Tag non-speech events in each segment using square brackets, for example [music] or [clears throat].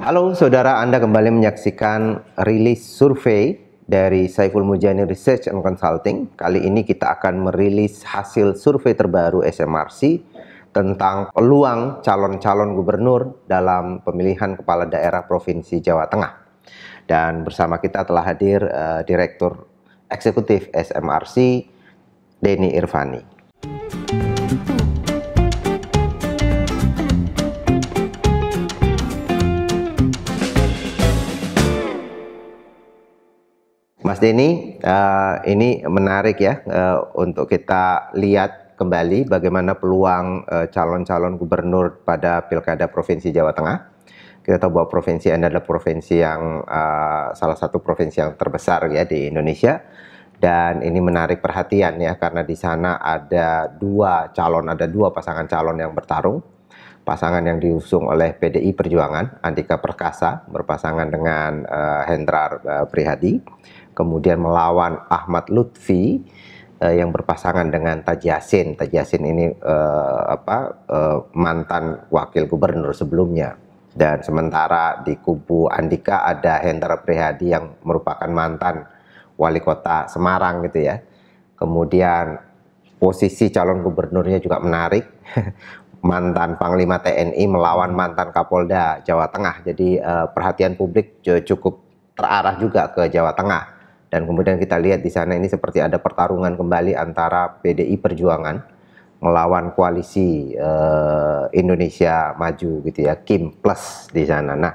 Halo saudara, Anda kembali menyaksikan rilis survei dari Saiful Mujani Research and Consulting. Kali ini kita akan merilis hasil survei terbaru SMRC tentang peluang calon-calon gubernur dalam pemilihan kepala daerah Provinsi Jawa Tengah. Dan bersama kita telah hadir uh, Direktur Eksekutif SMRC, Denny Irvani. Mas Denny, uh, ini menarik ya uh, untuk kita lihat kembali bagaimana peluang eh, calon-calon uh, gubernur pada pilkada provinsi Jawa Tengah. Kita tahu bahwa provinsi Anda adalah provinsi yang uh, salah satu provinsi yang terbesar ya di Indonesia dan ini menarik perhatian ya karena di sana ada dua calon, ada dua pasangan calon yang bertarung. Pasangan yang diusung oleh PDI Perjuangan, Andika Perkasa berpasangan dengan uh, Hendrar uh, Prihadi kemudian melawan Ahmad Lutfi uh, yang berpasangan dengan Taj Yassin. Taj Yassin ini uh, apa uh, mantan wakil gubernur sebelumnya. Dan sementara di kubu Andika ada Hendra Prihadi yang merupakan mantan wali kota Semarang gitu ya. Kemudian posisi calon gubernurnya juga menarik. [laughs] mantan Panglima TNI melawan mantan Kapolda Jawa Tengah. Jadi perhatian publik cukup terarah juga ke Jawa Tengah dan kemudian kita lihat di sana ini seperti ada pertarungan kembali antara PDI Perjuangan melawan koalisi eh, Indonesia Maju gitu ya, Kim Plus di sana. Nah,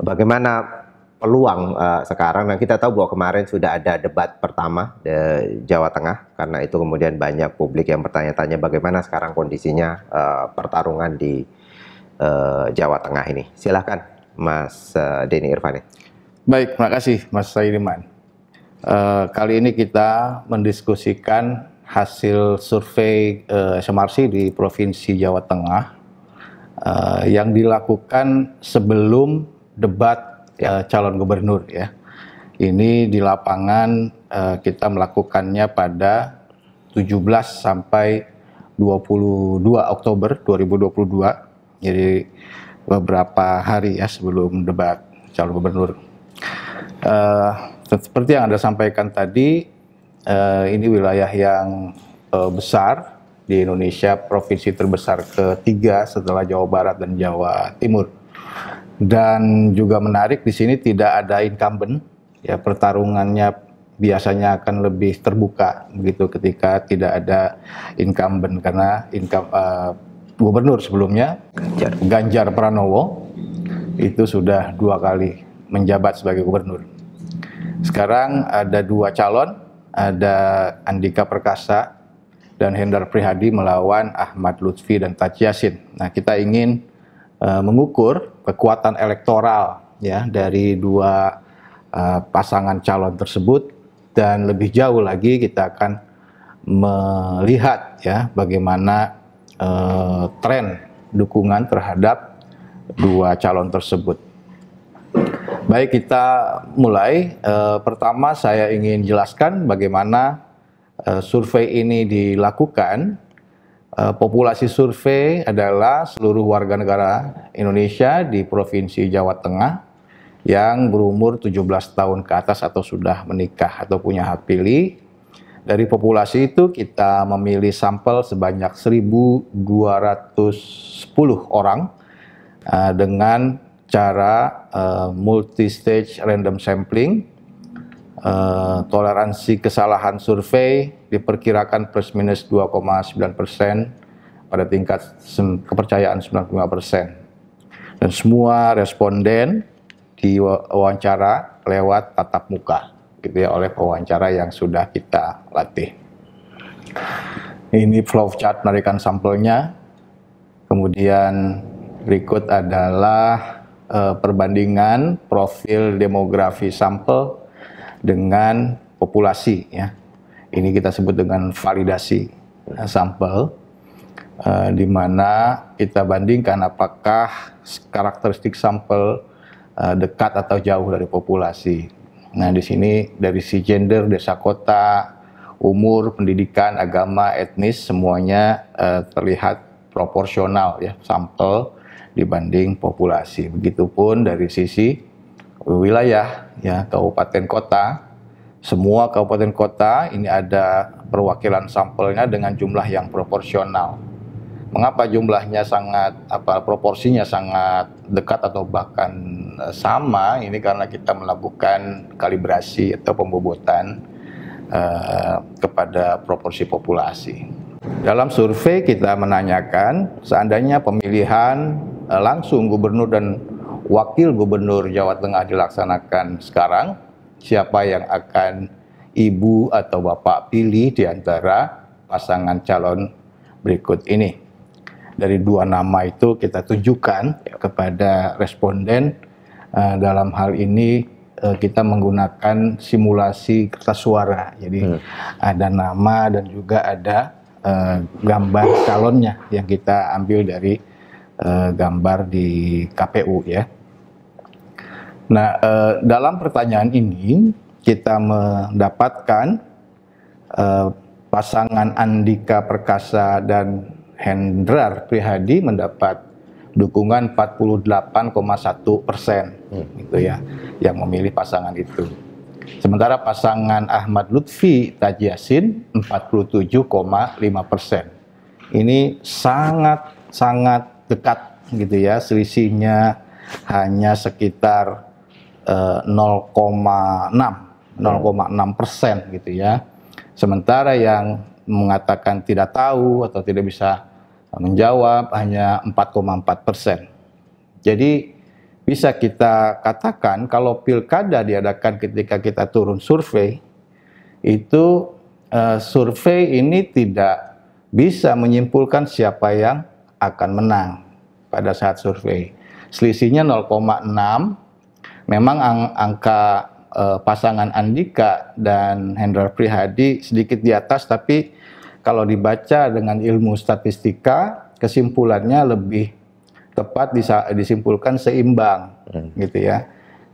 bagaimana peluang uh, sekarang. Nah kita tahu bahwa kemarin sudah ada debat pertama di Jawa Tengah karena itu kemudian banyak publik yang bertanya-tanya bagaimana sekarang kondisinya uh, pertarungan di uh, Jawa Tengah ini. Silahkan Mas uh, Denny Irfani. Baik, terima kasih Mas Saidiman. Uh, kali ini kita mendiskusikan hasil survei uh, eh, Semarsi di Provinsi Jawa Tengah uh, yang dilakukan sebelum debat ya. calon gubernur ya. Ini di lapangan kita melakukannya pada 17 sampai 22 Oktober 2022. Jadi beberapa hari ya sebelum debat calon gubernur. Uh, seperti yang Anda sampaikan tadi, eh, ini wilayah yang eh, besar di Indonesia, provinsi terbesar ketiga setelah Jawa Barat dan Jawa Timur. Dan juga menarik di sini tidak ada incumbent, ya pertarungannya biasanya akan lebih terbuka begitu ketika tidak ada incumbent karena income, uh, gubernur sebelumnya Ganjar. Ganjar Pranowo itu sudah dua kali menjabat sebagai gubernur. Sekarang ada dua calon, ada Andika Perkasa dan Hendar Prihadi melawan Ahmad Lutfi dan Taj Yasin. Nah, kita ingin uh, mengukur kekuatan elektoral ya dari dua uh, pasangan calon tersebut dan lebih jauh lagi kita akan melihat ya bagaimana uh, tren dukungan terhadap dua calon tersebut. Baik, kita mulai. E, pertama, saya ingin jelaskan bagaimana e, survei ini dilakukan. E, populasi survei adalah seluruh warga negara Indonesia di Provinsi Jawa Tengah yang berumur 17 tahun ke atas atau sudah menikah atau punya hak pilih. Dari populasi itu kita memilih sampel sebanyak 1.210 orang dengan cara uh, multi-stage random sampling, uh, toleransi kesalahan survei diperkirakan plus minus 2,9 persen pada tingkat kepercayaan 95 persen. Dan semua responden diwawancara lewat tatap muka, gitu ya, oleh pewawancara yang sudah kita latih. Ini flowchart penarikan sampelnya. Kemudian berikut adalah uh, perbandingan profil demografi sampel dengan populasi ya. Ini kita sebut dengan validasi eh, sampel uh, di mana kita bandingkan apakah karakteristik sampel uh, dekat atau jauh dari populasi. Nah, di sini dari si gender, desa kota, umur, pendidikan, agama, etnis semuanya uh, terlihat proporsional ya sampel dibanding populasi. Begitupun dari sisi wilayah ya kabupaten kota semua kabupaten kota ini ada perwakilan sampelnya dengan jumlah yang proporsional. Mengapa jumlahnya sangat apa proporsinya sangat dekat atau bahkan eh, sama? Ini karena kita melakukan kalibrasi atau pembobotan eh, kepada proporsi populasi. Dalam survei kita menanyakan seandainya pemilihan Eh, langsung gubernur dan wakil gubernur Jawa Tengah dilaksanakan sekarang, siapa yang akan ibu atau bapak pilih di antara pasangan calon berikut ini. Dari dua nama itu kita tunjukkan kepada responden eh, dalam hal ini eh, kita menggunakan simulasi kertas suara. Jadi hmm. ada nama dan juga ada gambar calonnya yang kita ambil dari uh, gambar di KPU ya. Nah, uh, dalam pertanyaan ini kita mendapatkan uh, pasangan Andika Perkasa dan Hendrar Prihadi mendapat dukungan 48,1 persen, hmm. gitu ya, yang memilih pasangan itu. Sementara pasangan Ahmad Lutfi Tajasin 47,5 persen. Ini sangat sangat dekat gitu ya selisihnya hanya sekitar eh, 0,6 0,6 persen gitu ya sementara yang mengatakan tidak tahu atau tidak bisa menjawab hanya 4,4 persen jadi bisa kita katakan kalau pilkada diadakan ketika kita turun survei itu uh, survei ini tidak bisa menyimpulkan siapa yang akan menang pada saat survei. Selisihnya 0,6. Memang ang angka eh, pasangan Andika dan Hendra Prihadi sedikit di atas tapi kalau dibaca dengan ilmu statistika kesimpulannya lebih tepat disimpulkan seimbang hmm. gitu ya.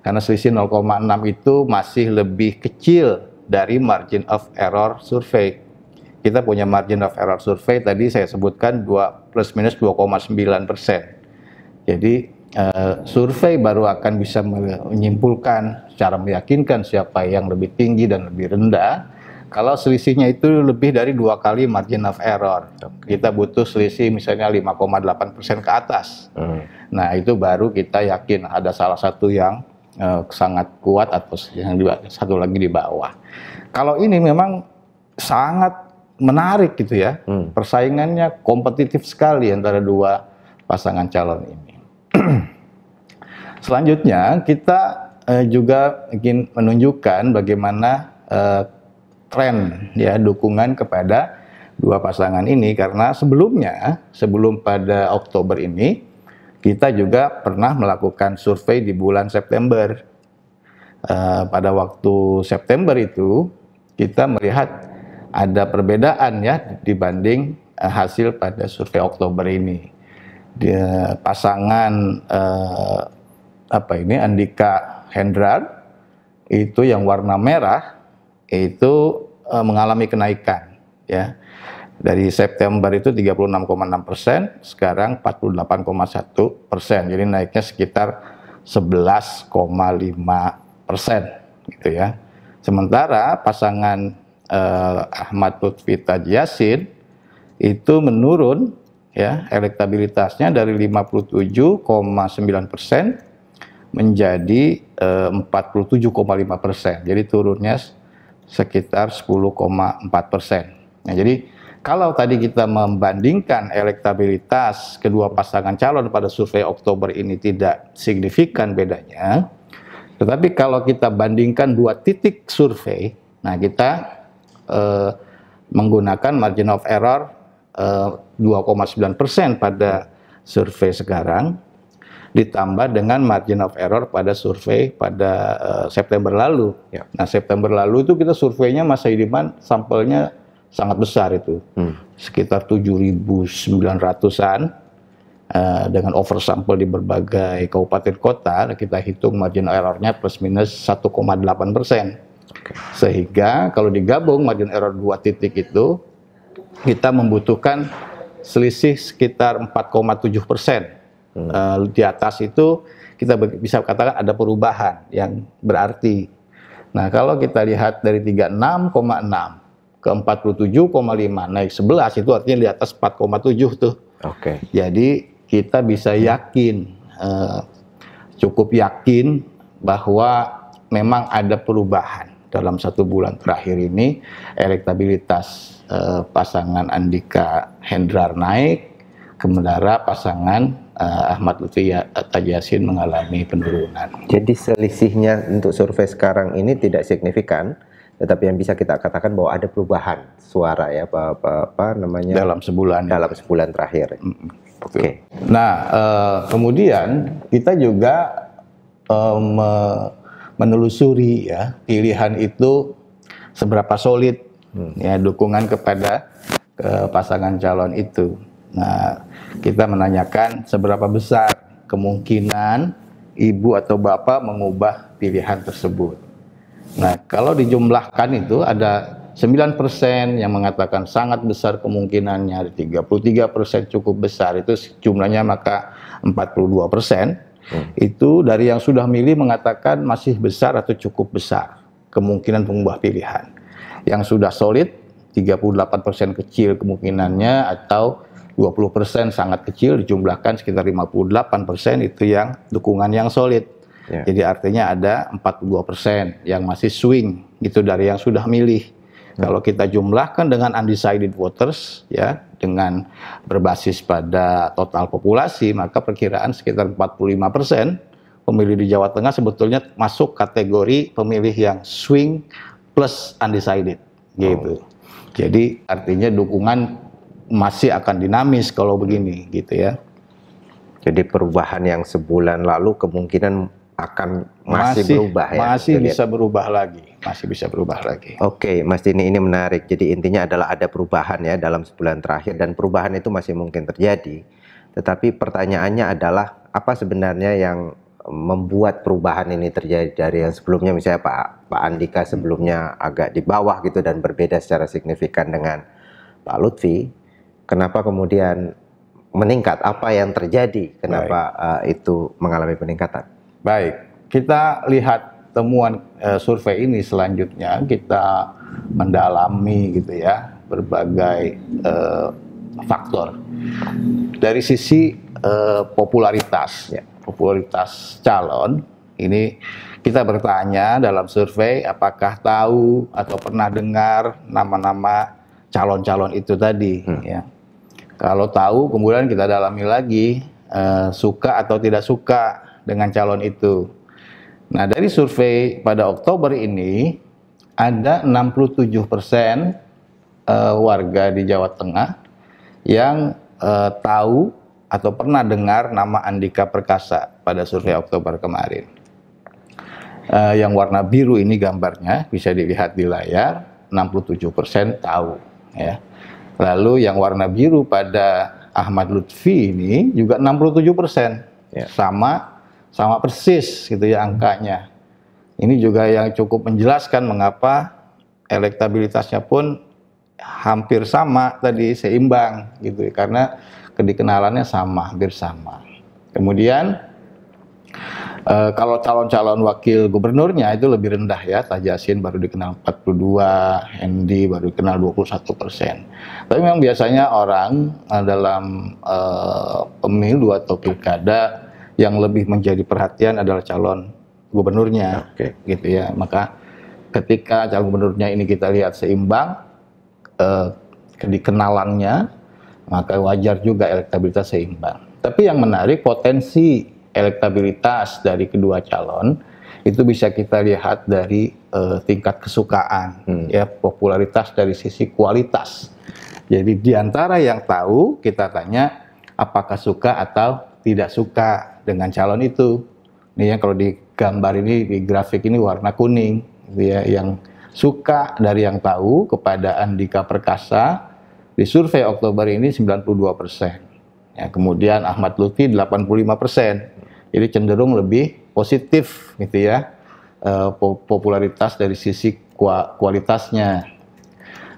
Karena selisih 0,6 itu masih lebih kecil dari margin of error survei kita punya margin of error survei tadi saya sebutkan 2 plus minus 2,9 persen. Jadi uh, survei baru akan bisa menyimpulkan secara meyakinkan siapa yang lebih tinggi dan lebih rendah kalau selisihnya itu lebih dari dua kali margin of error. Kita butuh selisih misalnya 5,8 persen ke atas. Hmm. Nah itu baru kita yakin ada salah satu yang uh, sangat kuat atau yang satu lagi di bawah. Kalau ini memang sangat menarik gitu ya. Hmm. Persaingannya kompetitif sekali antara dua pasangan calon ini. [clears throat] Selanjutnya kita eh, juga ingin menunjukkan bagaimana eh, tren ya dukungan kepada dua pasangan ini karena sebelumnya sebelum pada Oktober ini kita juga pernah melakukan survei di bulan September. Eh, pada waktu September itu kita melihat ada perbedaan ya dibanding eh, hasil pada survei Oktober ini. Dia pasangan eh, apa ini Andika Hendrar itu yang warna merah itu eh, mengalami kenaikan ya. Dari September itu 36,6 persen, sekarang 48,1 persen. Jadi naiknya sekitar 11,5 persen gitu ya. Sementara pasangan eh, Ahmad Lutfi Taj itu menurun ya elektabilitasnya dari 57,9 persen menjadi eh, 47,5 persen. Jadi turunnya sekitar 10,4 persen. Nah, jadi kalau tadi kita membandingkan elektabilitas kedua pasangan calon pada survei Oktober ini tidak signifikan bedanya, tetapi kalau kita bandingkan dua titik survei, nah kita eh, menggunakan margin of error eh, 2,9 persen pada survei sekarang ditambah dengan margin of error pada survei pada uh, September lalu. Ya. Nah September lalu itu kita surveinya Mas Haidiman sampelnya sangat besar itu hmm. sekitar 7.900an uh, eh, dengan oversample di berbagai kabupaten kota kita hitung margin errornya plus minus 1,8 persen. Sehingga kalau digabung margin error dua titik itu kita membutuhkan selisih sekitar 4,7 persen. Hmm. Uh, di atas itu kita bisa katakan ada perubahan yang berarti. Nah kalau kita lihat dari 36,6 ke 47,5 naik 11 itu artinya di atas 4,7 tuh. Oke. Okay. Jadi kita bisa yakin uh, cukup yakin bahwa memang ada perubahan dalam satu bulan terakhir ini elektabilitas uh, pasangan Andika Hendrar naik, sementara pasangan uh, Ahmad Lutfi ya-, Tajasin mengalami penurunan. Jadi selisihnya untuk survei sekarang ini tidak signifikan tetapi yang bisa kita katakan bahwa ada perubahan suara ya apa, apa, apa namanya dalam sebulan dalam ya. sebulan terakhir. Mm, Oke. Okay. Nah uh, kemudian kita juga me menelusuri ya pilihan itu seberapa solid hmm. ya dukungan kepada ke pasangan calon itu. Nah, kita menanyakan seberapa besar kemungkinan ibu atau bapak mengubah pilihan tersebut. Nah, kalau dijumlahkan itu ada 9% yang mengatakan sangat besar kemungkinannya, 33% cukup besar, itu jumlahnya maka 42%. Hmm. itu dari yang sudah milih mengatakan masih besar atau cukup besar kemungkinan pengubah pilihan. Yang sudah solid 38% kecil kemungkinannya atau 20% sangat kecil dijumlahkan sekitar 58% itu yang dukungan yang solid. Yeah. Jadi artinya ada 42% yang masih swing itu dari yang sudah milih. Hmm. Kalau kita jumlahkan dengan undecided voters ya dengan berbasis pada total populasi, maka perkiraan sekitar 45 persen pemilih di Jawa Tengah sebetulnya masuk kategori pemilih yang swing plus undecided, gitu. Oh. Jadi artinya dukungan masih akan dinamis kalau begini, gitu ya. Jadi perubahan yang sebulan lalu kemungkinan akan masih, masih berubah ya. Masih bisa berubah lagi, masih bisa berubah lagi. Oke, okay, Mas Dini ini menarik. Jadi intinya adalah ada perubahan ya dalam sebulan terakhir dan perubahan itu masih mungkin terjadi. Tetapi pertanyaannya adalah apa sebenarnya yang membuat perubahan ini terjadi dari yang sebelumnya misalnya Pak Pak Andika sebelumnya agak di bawah gitu dan berbeda secara signifikan dengan Pak Lutfi. Kenapa kemudian meningkat? Apa yang terjadi? Kenapa uh, itu mengalami peningkatan? Baik, kita lihat temuan e, survei ini selanjutnya kita mendalami gitu ya berbagai e, faktor dari sisi e, popularitas ya popularitas calon ini kita bertanya dalam survei apakah tahu atau pernah dengar nama-nama calon-calon itu tadi hmm. ya kalau tahu kemudian kita dalami lagi e, suka atau tidak suka dengan calon itu. Nah, dari survei pada Oktober ini ada 67 persen eh, warga di Jawa Tengah yang eh, tahu atau pernah dengar nama Andika Perkasa pada survei Oktober kemarin. Eh, yang warna biru ini gambarnya bisa dilihat di layar 67% persen tahu ya. Lalu yang warna biru pada Ahmad Lutfi ini juga 67% ya. sama sama persis gitu ya angkanya. Ini juga yang cukup menjelaskan mengapa elektabilitasnya pun hampir sama tadi seimbang gitu ya karena kedikenalannya sama hampir sama. Kemudian e, kalau calon-calon wakil gubernurnya itu lebih rendah ya Tajasin baru dikenal 42, Hendi baru dikenal 21 persen. Tapi memang biasanya orang eh, dalam e, pemilu atau pilkada yang lebih menjadi perhatian adalah calon gubernurnya okay. gitu ya maka ketika calon gubernurnya ini kita lihat seimbang eh, dikenalannya maka wajar juga elektabilitas seimbang tapi yang menarik potensi elektabilitas dari kedua calon itu bisa kita lihat dari eh, tingkat kesukaan hmm. ya popularitas dari sisi kualitas jadi diantara yang tahu kita tanya apakah suka atau tidak suka dengan calon itu. ini yang kalau di gambar ini di grafik ini warna kuning, gitu ya yang suka dari yang tahu kepada Andika Perkasa di survei Oktober ini 92 persen. Ya, kemudian Ahmad Lutfi 85 persen. Jadi cenderung lebih positif gitu ya eh, popularitas dari sisi kualitasnya.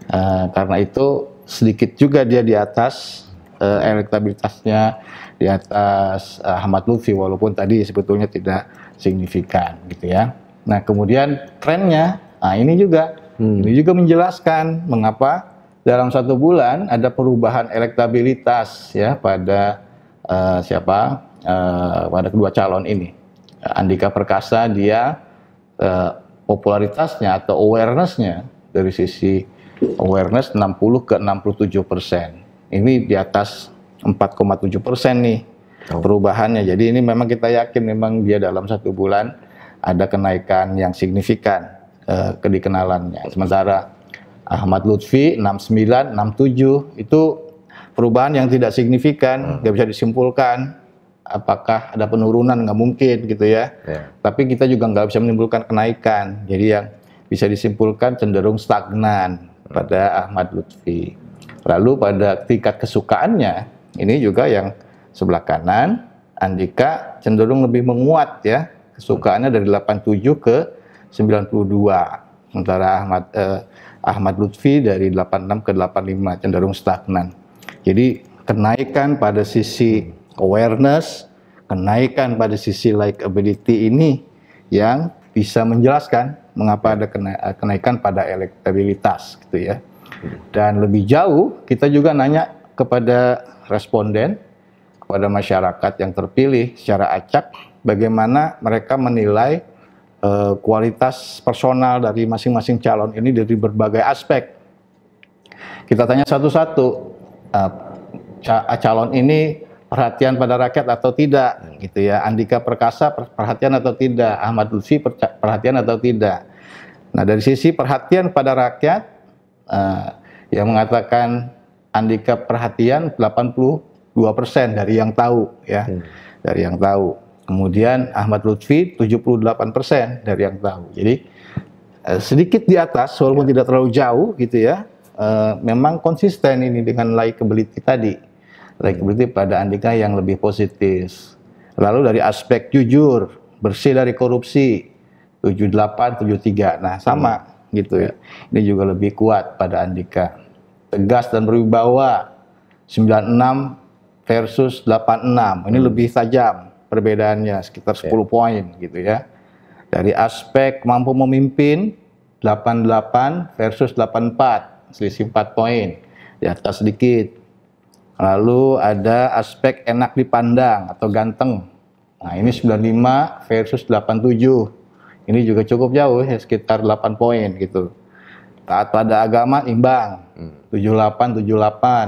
Eh, karena itu sedikit juga dia di atas eh, elektabilitasnya di atas uh, Ahmad Lutfi walaupun tadi sebetulnya tidak signifikan gitu ya. Nah, kemudian trennya nah ini juga hmm. ini juga menjelaskan mengapa dalam satu bulan ada perubahan elektabilitas ya pada uh, siapa uh, pada kedua calon ini Andika Perkasa dia uh, popularitasnya atau awarenessnya dari sisi awareness 60 ke 67 persen ini di atas 4,7 persen nih oh. perubahannya. Jadi ini memang kita yakin memang dia dalam satu bulan ada kenaikan yang signifikan ke eh, kedikenalannya. Sementara Ahmad Lutfi 69, 67 itu perubahan yang tidak signifikan, hmm. nggak bisa disimpulkan apakah ada penurunan nggak mungkin gitu ya. Yeah. Tapi kita juga nggak bisa menimbulkan kenaikan. Jadi yang bisa disimpulkan cenderung stagnan hmm. pada Ahmad Lutfi. Lalu pada tingkat kesukaannya ini juga yang sebelah kanan Andika cenderung lebih menguat ya kesukaannya dari 87 ke 92 sementara Ahmad eh, Ahmad Lutfi dari 86 ke 85 cenderung stagnan. Jadi kenaikan pada sisi awareness, kenaikan pada sisi likability ini yang bisa menjelaskan mengapa ada kena, eh, kenaikan pada elektabilitas gitu ya. Dan lebih jauh kita juga nanya kepada responden kepada masyarakat yang terpilih secara acak bagaimana mereka menilai uh, kualitas personal dari masing-masing calon ini dari berbagai aspek. Kita tanya satu-satu uh, calon ini perhatian pada rakyat atau tidak gitu ya. Andika Perkasa perhatian atau tidak, Ahmad Lutfi perhatian atau tidak. Nah, dari sisi perhatian pada rakyat uh, yang mengatakan andika perhatian 82% persen dari yang tahu ya. Hmm. Dari yang tahu. Kemudian Ahmad Lutfi 78% persen dari yang tahu. Jadi eh, sedikit di atas walaupun ya. tidak terlalu jauh gitu ya. Eh, memang konsisten ini dengan likability tadi. Likability hmm. pada andika yang lebih positif. Lalu dari aspek jujur, bersih dari korupsi 78 73. Nah, sama hmm. gitu ya. ya. Ini juga lebih kuat pada andika tegas dan berwibawa 96 versus 86. Ini hmm. lebih tajam perbedaannya sekitar 10 iya. yeah. poin gitu ya. Dari aspek mampu memimpin 88 versus 84, selisih 4 poin. Di atas sedikit. Lalu ada aspek enak dipandang atau ganteng. Nah, ini 95 versus 87. Ini juga cukup jauh ya sekitar 8 poin gitu. Taat pada agama imbang delapan 78 delapan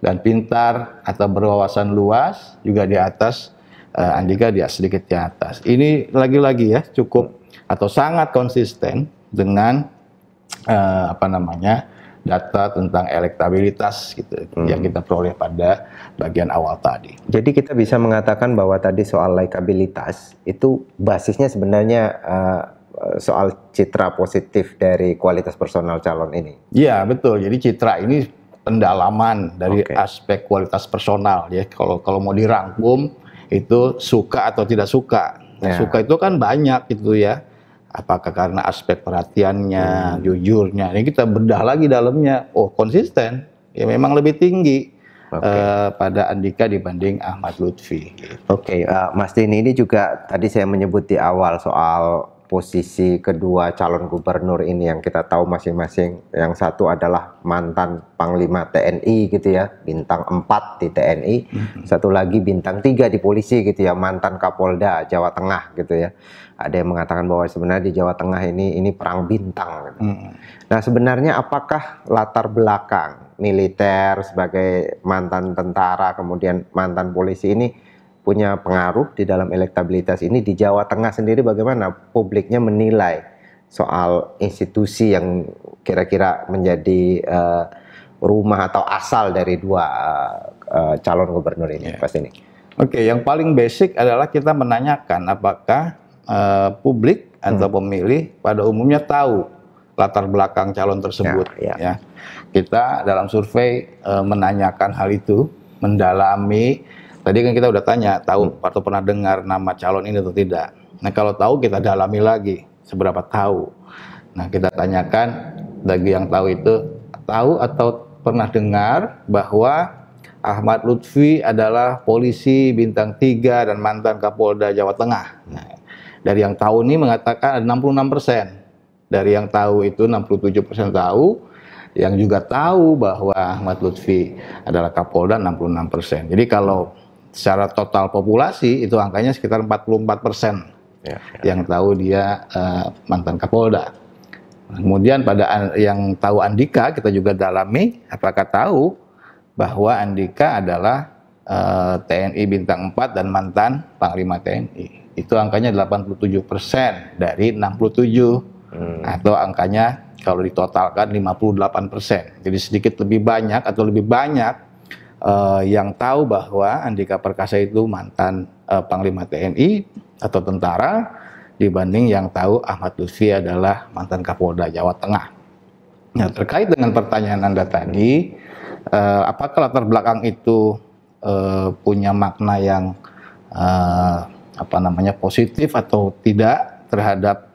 dan pintar atau berwawasan luas juga di atas uh, Andika dia sedikit di atas. Ini lagi-lagi ya cukup atau sangat konsisten dengan uh, apa namanya data tentang elektabilitas gitu hmm. yang kita peroleh pada bagian awal tadi. Jadi kita bisa mengatakan bahwa tadi soal likabilitas itu basisnya sebenarnya uh, soal citra positif dari kualitas personal calon ini. Iya betul. Jadi citra ini pendalaman dari okay. aspek kualitas personal ya. Kalau kalau mau dirangkum itu suka atau tidak suka. Ya. Suka itu kan banyak gitu ya. Apakah karena aspek perhatiannya, hmm. jujurnya? Ini kita bedah lagi dalamnya. Oh konsisten. Ya memang lebih tinggi okay. uh, eh, pada Andika dibanding Ahmad Lutfi. Gitu. Oke, okay, uh, eh, Mas Dini ini juga tadi saya menyebut di awal soal posisi kedua calon gubernur ini yang kita tahu masing-masing yang satu adalah mantan panglima TNI gitu ya bintang 4 di TNI hmm. satu lagi bintang 3 di polisi gitu ya mantan Kapolda Jawa Tengah gitu ya ada yang mengatakan bahwa sebenarnya di Jawa Tengah ini ini perang bintang gitu. Hmm. nah sebenarnya apakah latar belakang militer sebagai mantan tentara kemudian mantan polisi ini punya pengaruh di dalam elektabilitas ini di Jawa Tengah sendiri bagaimana publiknya menilai soal institusi yang kira-kira menjadi uh, rumah atau asal dari dua uh, calon gubernur ini yeah. pasti ini. Oke, okay, yang paling basic adalah kita menanyakan apakah uh, publik atau hmm. pemilih pada umumnya tahu latar belakang calon tersebut. yeah, yeah. ya. Kita dalam survei uh, menanyakan hal itu, mendalami Tadi kan kita udah tanya, tahu hmm. atau pernah dengar nama calon ini atau tidak. Nah kalau tahu kita dalami lagi seberapa tahu. Nah kita tanyakan bagi yang tahu itu tahu atau pernah dengar bahwa Ahmad Lutfi adalah polisi bintang 3 dan mantan Kapolda Jawa Tengah. Nah, dari yang tahu ini mengatakan ada 66 persen. Dari yang tahu itu 67 persen tahu, yang juga tahu bahwa Ahmad Lutfi adalah Kapolda 66 persen. Jadi kalau secara total populasi itu angkanya sekitar 44 persen ya, ya. yang tahu dia uh, mantan Kapolda. Kemudian pada yang tahu Andika kita juga dalami apakah tahu bahwa Andika adalah uh, eh, TNI bintang 4 dan mantan Panglima TNI. Itu angkanya 87 persen dari 67 hmm. atau angkanya kalau ditotalkan 58 persen. Jadi sedikit lebih banyak atau lebih banyak uh, yang tahu bahwa Andika Perkasa itu mantan uh, Panglima TNI atau tentara dibanding yang tahu Ahmad Lutfi adalah mantan Kapolda Jawa Tengah. Nah, terkait dengan pertanyaan Anda tadi, uh, apakah latar belakang itu uh, punya makna yang uh, apa namanya positif atau tidak terhadap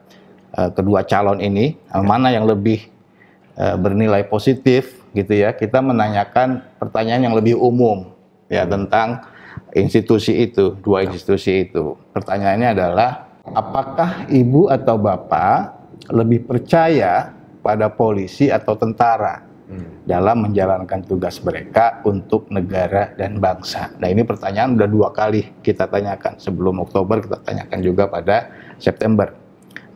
uh, kedua calon ini, uh, mana yang lebih uh, bernilai positif gitu ya, kita menanyakan pertanyaan yang lebih umum ya tentang institusi itu, dua institusi itu. Pertanyaannya adalah apakah ibu atau bapak lebih percaya pada polisi atau tentara hmm. dalam menjalankan tugas mereka untuk negara dan bangsa. Nah ini pertanyaan udah dua kali kita tanyakan sebelum Oktober kita tanyakan juga pada September.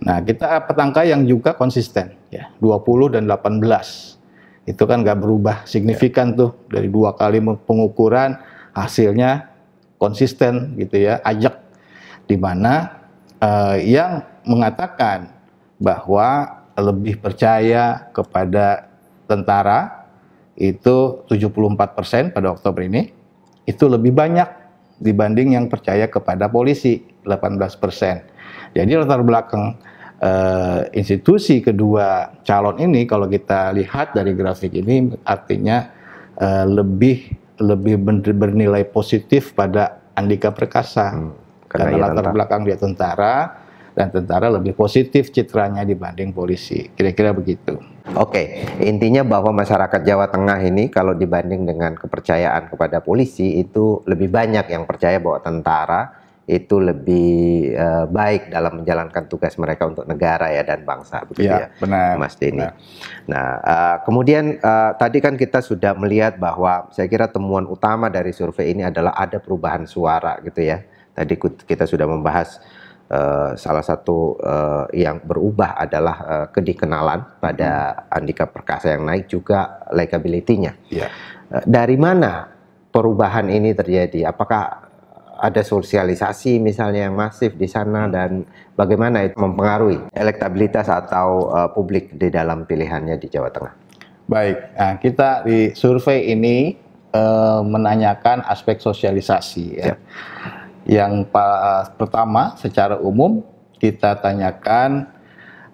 Nah kita petangka yang juga konsisten ya 20 dan 18 itu kan nggak berubah signifikan ya. tuh dari dua kali pengukuran hasilnya konsisten gitu ya ajak di mana uh, yang mengatakan bahwa lebih percaya kepada tentara itu 74% pada Oktober ini itu lebih banyak dibanding yang percaya kepada polisi 18%. Jadi latar belakang uh, institusi kedua calon ini kalau kita lihat dari grafik ini artinya uh, lebih lebih bernilai positif pada Andika Perkasa hmm, karena, karena latar belakang dia tentara dan tentara lebih positif citranya dibanding polisi kira-kira begitu. Oke, intinya bahwa masyarakat Jawa Tengah ini kalau dibanding dengan kepercayaan kepada polisi itu lebih banyak yang percaya bahwa tentara itu lebih uh, baik dalam menjalankan tugas mereka untuk negara ya dan bangsa begitu ya, ya benar, Mas Denny. Benar. Nah uh, kemudian uh, tadi kan kita sudah melihat bahwa saya kira temuan utama dari survei ini adalah ada perubahan suara gitu ya. Tadi kita sudah membahas uh, salah satu uh, yang berubah adalah uh, kedikenalan pada hmm. Andika Perkasa yang naik juga likability-nya. Ya. Uh, dari mana perubahan ini terjadi? Apakah ada sosialisasi misalnya yang masif di sana hmm. dan bagaimana itu mempengaruhi elektabilitas atau uh, publik di dalam pilihannya di Jawa Tengah. Baik, nah, kita di survei ini uh, menanyakan aspek sosialisasi ya. ya. Yang pas, pertama secara umum kita tanyakan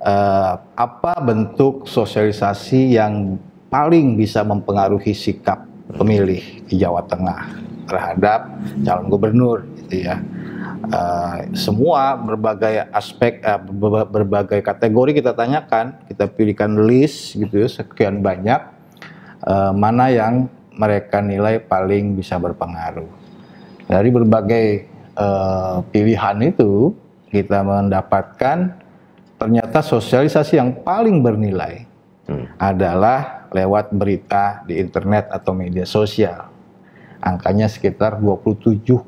uh, apa bentuk sosialisasi yang paling bisa mempengaruhi sikap pemilih di Jawa Tengah terhadap calon gubernur gitu ya. Uh, semua berbagai aspek uh, berbagai kategori kita tanyakan, kita pilihkan list gitu ya sekian banyak uh, mana yang mereka nilai paling bisa berpengaruh. Dari berbagai uh, pilihan itu kita mendapatkan ternyata sosialisasi yang paling bernilai hmm. adalah lewat berita di internet atau media sosial angkanya sekitar 27,9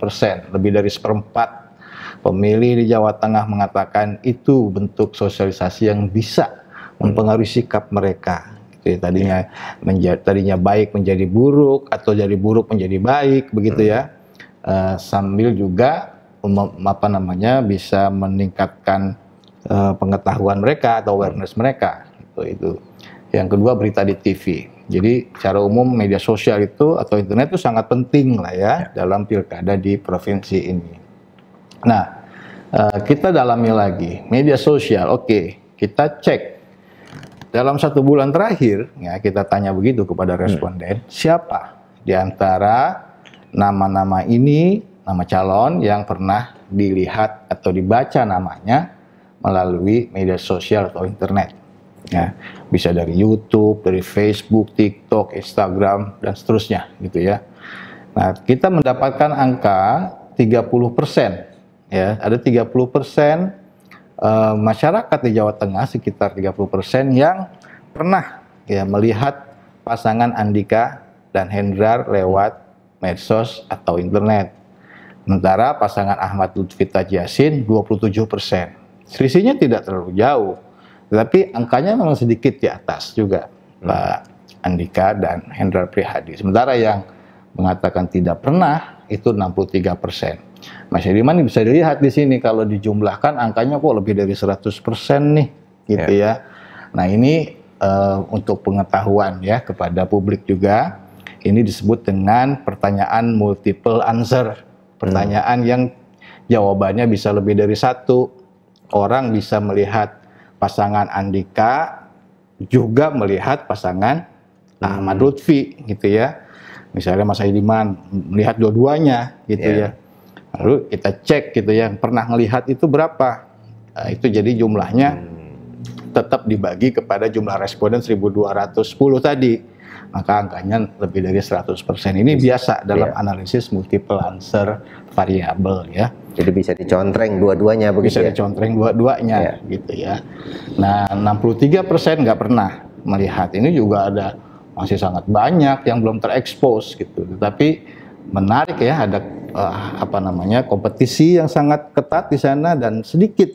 persen, lebih dari seperempat. Pemilih di Jawa Tengah mengatakan itu bentuk sosialisasi yang bisa mempengaruhi sikap mereka. Jadi gitu ya, tadinya menjadi, tadinya baik menjadi buruk atau jadi buruk menjadi baik, begitu ya. Uh, sambil juga um, apa namanya bisa meningkatkan uh, pengetahuan mereka atau awareness mereka. itu, itu. Yang kedua berita di TV jadi secara umum media sosial itu atau internet itu sangat penting lah ya, ya. dalam pilkada di provinsi ini. Nah, uh, kita dalami lagi media sosial. Oke, okay, kita cek dalam satu bulan terakhir ya kita tanya begitu kepada hmm. responden hmm. siapa di antara nama-nama ini nama calon yang pernah dilihat atau dibaca namanya melalui media sosial atau internet ya bisa dari YouTube, dari Facebook, TikTok, Instagram dan seterusnya gitu ya. Nah, kita mendapatkan angka 30% ya, ada 30% persen eh, masyarakat di Jawa Tengah sekitar 30% yang pernah ya melihat pasangan Andika dan Hendrar lewat medsos atau internet. Sementara pasangan Ahmad Lutfi Tajasin 27%. Selisihnya tidak terlalu jauh. Tetapi angkanya memang sedikit di atas juga hmm. Pak Andika dan Hendra Prihadi. Sementara yang mengatakan tidak pernah itu 63 persen. Mas Ediman bisa dilihat di sini kalau dijumlahkan angkanya kok lebih dari 100 persen nih gitu yeah. ya. Nah ini uh, untuk pengetahuan ya kepada publik juga ini disebut dengan pertanyaan multiple answer. Pertanyaan hmm. yang jawabannya bisa lebih dari satu. Orang bisa melihat pasangan Andika juga melihat pasangan Ahmad hmm. Lutfi gitu ya. Misalnya Mas Aidiman melihat dua-duanya gitu yeah. ya. Lalu kita cek gitu ya, pernah melihat itu berapa? Nah, itu jadi jumlahnya hmm. tetap dibagi kepada jumlah responden 1210 tadi. Maka angkanya lebih dari 100%. Ini biasa dalam yeah. analisis multiple answer variable ya. Jadi bisa dicontreng dua-duanya begitu bisa ya? Bisa dicontreng dua-duanya ya. gitu ya. Nah 63 persen nggak pernah melihat. Ini juga ada masih sangat banyak yang belum terekspos gitu. Tapi menarik ya ada uh, apa namanya kompetisi yang sangat ketat di sana dan sedikit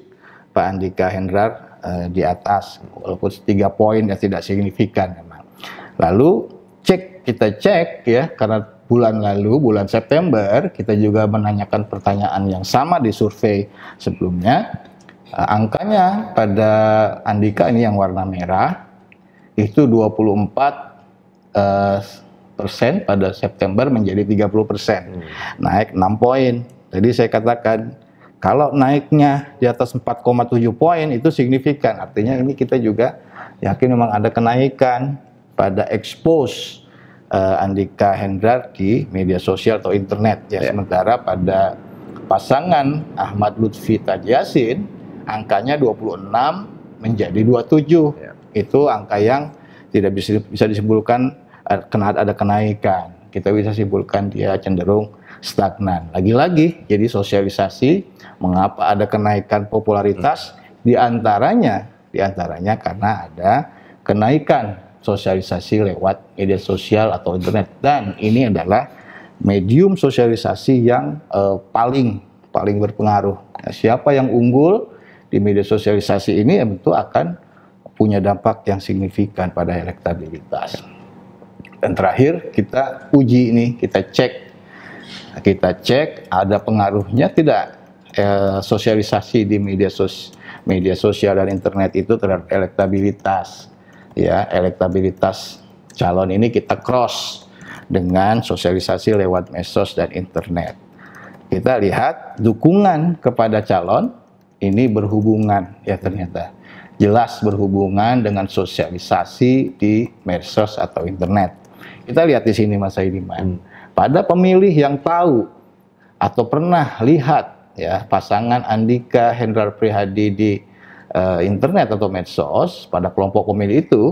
Pak Andika Hendrar uh, di atas walaupun tiga poin yang tidak signifikan memang. Lalu cek kita cek ya karena bulan lalu, bulan September, kita juga menanyakan pertanyaan yang sama di survei sebelumnya. Uh, angkanya pada Andika ini yang warna merah itu 24 uh, eh, persen pada September menjadi 30 persen, hmm. naik 6 poin. Jadi saya katakan kalau naiknya di atas 4,7 poin itu signifikan. Artinya ini kita juga yakin memang ada kenaikan pada expose uh, Andika Hendrar di media sosial atau internet ya. Yeah. Sementara pada pasangan Ahmad Lutfi Tajiasin angkanya 26 menjadi 27. Yeah. Itu angka yang tidak bisa bisa disimpulkan eh, kena ada kenaikan. Kita bisa simpulkan dia cenderung stagnan. Lagi-lagi jadi sosialisasi mengapa ada kenaikan popularitas hmm. di antaranya di antaranya karena ada kenaikan sosialisasi lewat media sosial atau internet dan ini adalah medium sosialisasi yang uh, paling paling berpengaruh. Nah, siapa yang unggul di media sosialisasi ini ya, tentu akan punya dampak yang signifikan pada elektabilitas. Dan terakhir kita uji ini, kita cek nah, kita cek ada pengaruhnya tidak eh, sosialisasi di media sos media sosial dan internet itu terhadap elektabilitas ya elektabilitas calon ini kita cross dengan sosialisasi lewat medsos dan internet. Kita lihat dukungan kepada calon ini berhubungan ya ternyata jelas berhubungan dengan sosialisasi di medsos atau internet. Kita lihat di sini Mas Aidiman. Hmm. Pada pemilih yang tahu atau pernah lihat ya pasangan Andika Hendrar Prihadi di uh, internet atau medsos pada kelompok pemilih itu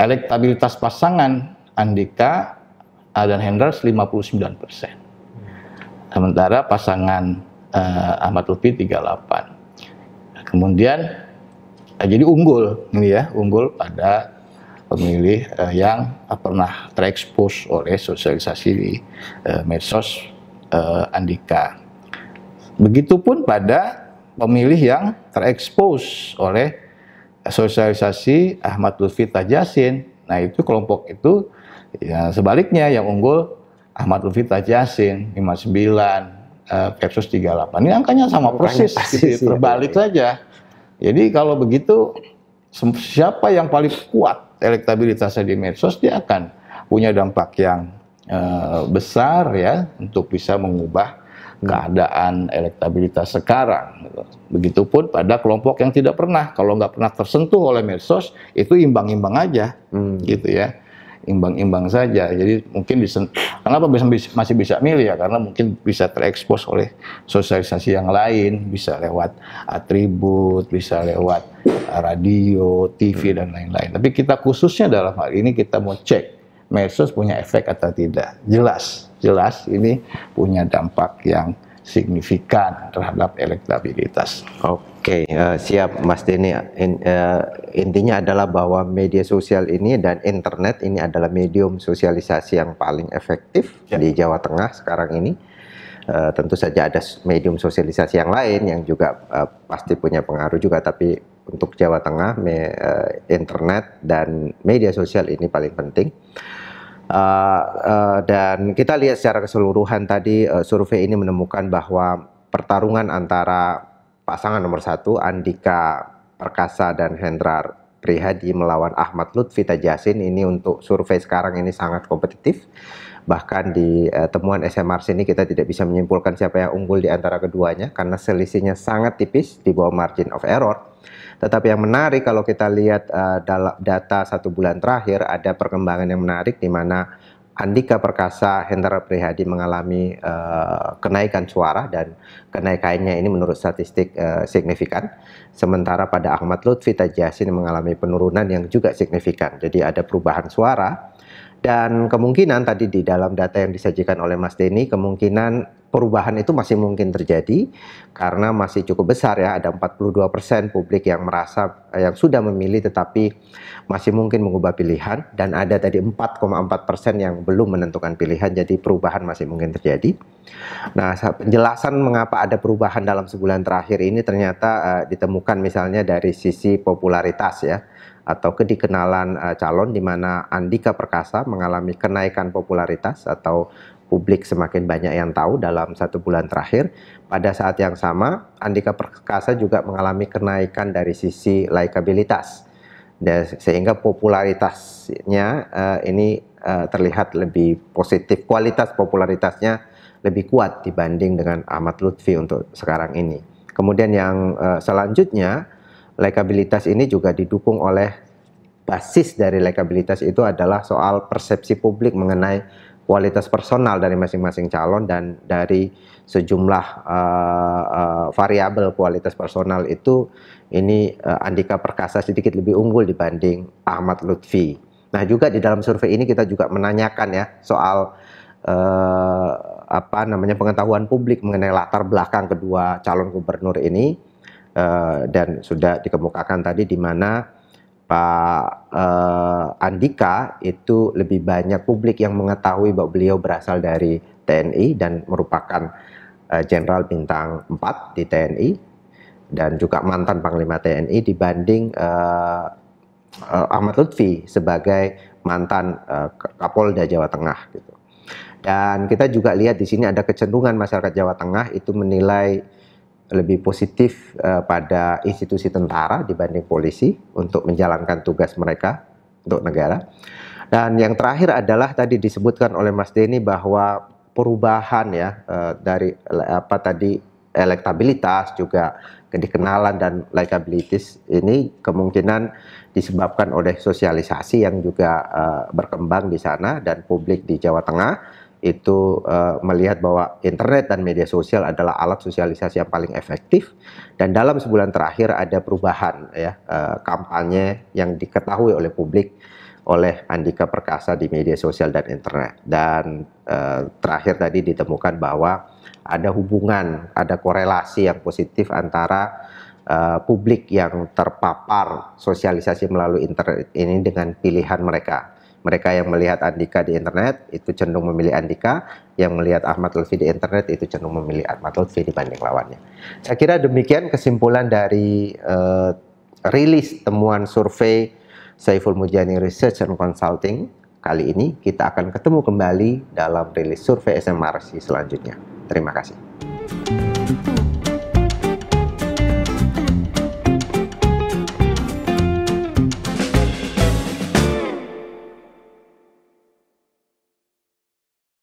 elektabilitas pasangan Andika dan Hendras 59 persen, sementara pasangan uh, Ahmad Lutfi 38. Kemudian uh, jadi unggul ini ya, unggul pada pemilih uh, yang pernah terekspos oleh sosialisasi di uh, medsos uh, Andika. Begitupun pada pemilih yang terekspos oleh sosialisasi Ahmad Lutfi Tajasin. Nah itu kelompok itu ya sebaliknya yang unggul Ahmad Lutfi Tajasin 59 eh, versus 38. Ini angkanya sama persis, gitu, ya, iya. terbalik ya. saja. Jadi kalau begitu siapa yang paling kuat elektabilitasnya di medsos dia akan punya dampak yang uh, besar ya untuk bisa mengubah keadaan elektabilitas sekarang. Begitupun pada kelompok yang tidak pernah, kalau nggak pernah tersentuh oleh medsos, itu imbang-imbang aja, hmm. gitu ya, imbang-imbang saja. Jadi mungkin disen kenapa bisa, masih bisa milih ya? Karena mungkin bisa terekspos oleh sosialisasi yang lain, bisa lewat atribut, bisa lewat radio, TV hmm. dan lain-lain. Tapi kita khususnya dalam hal ini kita mau cek medsos punya efek atau tidak, jelas jelas ini punya dampak yang signifikan terhadap elektabilitas. Oke, okay, uh, eh, siap Mas Denny. In, uh, intinya adalah bahwa media sosial ini dan internet ini adalah medium sosialisasi yang paling efektif yeah. di Jawa Tengah sekarang ini. Uh, tentu saja ada medium sosialisasi yang lain yang juga uh, pasti punya pengaruh juga, tapi untuk Jawa Tengah, me, uh, internet dan media sosial ini paling penting. Uh, dan kita lihat secara keseluruhan tadi uh, survei ini menemukan bahwa pertarungan antara pasangan nomor satu Andika Perkasa dan Hendrar Prihadi melawan Ahmad Lutfi Tajasin ini untuk survei sekarang ini sangat kompetitif. Bahkan di uh, temuan SMRC ini kita tidak bisa menyimpulkan siapa yang unggul di antara keduanya karena selisihnya sangat tipis di bawah margin of error. Tetapi yang menarik kalau kita lihat uh, data satu bulan terakhir ada perkembangan yang menarik di mana Andika Perkasa Hendra Prihadi mengalami uh, kenaikan suara dan kenaikannya ini menurut statistik uh, signifikan. Sementara pada Ahmad Lutfi Tajasin mengalami penurunan yang juga signifikan. Jadi ada perubahan suara dan kemungkinan tadi di dalam data yang disajikan oleh Mas Denny kemungkinan perubahan itu masih mungkin terjadi karena masih cukup besar ya ada 42% persen publik yang merasa eh, yang sudah memilih tetapi masih mungkin mengubah pilihan dan ada tadi 4,4% persen yang belum menentukan pilihan jadi perubahan masih mungkin terjadi. Nah, penjelasan mengapa ada perubahan dalam sebulan terakhir ini ternyata uh, ditemukan misalnya dari sisi popularitas ya atau kedikenalan uh, calon di mana Andika Perkasa mengalami kenaikan popularitas atau publik semakin banyak yang tahu dalam satu bulan terakhir. Pada saat yang sama, Andika Perkasa juga mengalami kenaikan dari sisi likabilitas, nah, sehingga popularitasnya uh, ini uh, terlihat lebih positif, kualitas popularitasnya lebih kuat dibanding dengan Ahmad Lutfi untuk sekarang ini. Kemudian yang uh, selanjutnya, likabilitas ini juga didukung oleh basis dari likabilitas itu adalah soal persepsi publik mengenai kualitas personal dari masing-masing calon dan dari sejumlah uh, uh, variabel kualitas personal itu ini uh, Andika Perkasa sedikit lebih unggul dibanding Ahmad Lutfi. Nah juga di dalam survei ini kita juga menanyakan ya soal uh, apa namanya pengetahuan publik mengenai latar belakang kedua calon gubernur ini uh, dan sudah dikemukakan tadi di mana Pak uh, Andika itu lebih banyak publik yang mengetahui bahwa beliau berasal dari TNI dan merupakan eh, jenderal uh, bintang 4 di TNI dan juga mantan panglima TNI dibanding uh, uh, Ahmad Lutfi sebagai mantan uh, Kapolda Jawa Tengah gitu. Dan kita juga lihat di sini ada kecenderungan masyarakat Jawa Tengah itu menilai lebih positif uh, pada institusi tentara dibanding polisi untuk menjalankan tugas mereka untuk negara. Dan yang terakhir adalah tadi disebutkan oleh Mas Denny bahwa perubahan ya uh, dari eh, apa tadi elektabilitas juga kedikenalan dan likabilitas ini kemungkinan disebabkan oleh sosialisasi yang juga uh, berkembang di sana dan publik di Jawa Tengah itu uh, melihat bahwa internet dan media sosial adalah alat sosialisasi yang paling efektif dan dalam sebulan terakhir ada perubahan ya uh, kampanye yang diketahui oleh publik oleh Andika Perkasa di media sosial dan internet dan uh, terakhir tadi ditemukan bahwa ada hubungan ada korelasi yang positif antara uh, publik yang terpapar sosialisasi melalui internet ini dengan pilihan mereka mereka yang melihat Andika di internet itu cenderung memilih Andika, yang melihat Ahmad Lutfi di internet itu cenderung memilih Ahmad Lutfi dibanding lawannya. Saya kira demikian kesimpulan dari uh, rilis temuan survei Saiful Mujani Research and Consulting kali ini. Kita akan ketemu kembali dalam rilis survei SMRC selanjutnya. Terima kasih.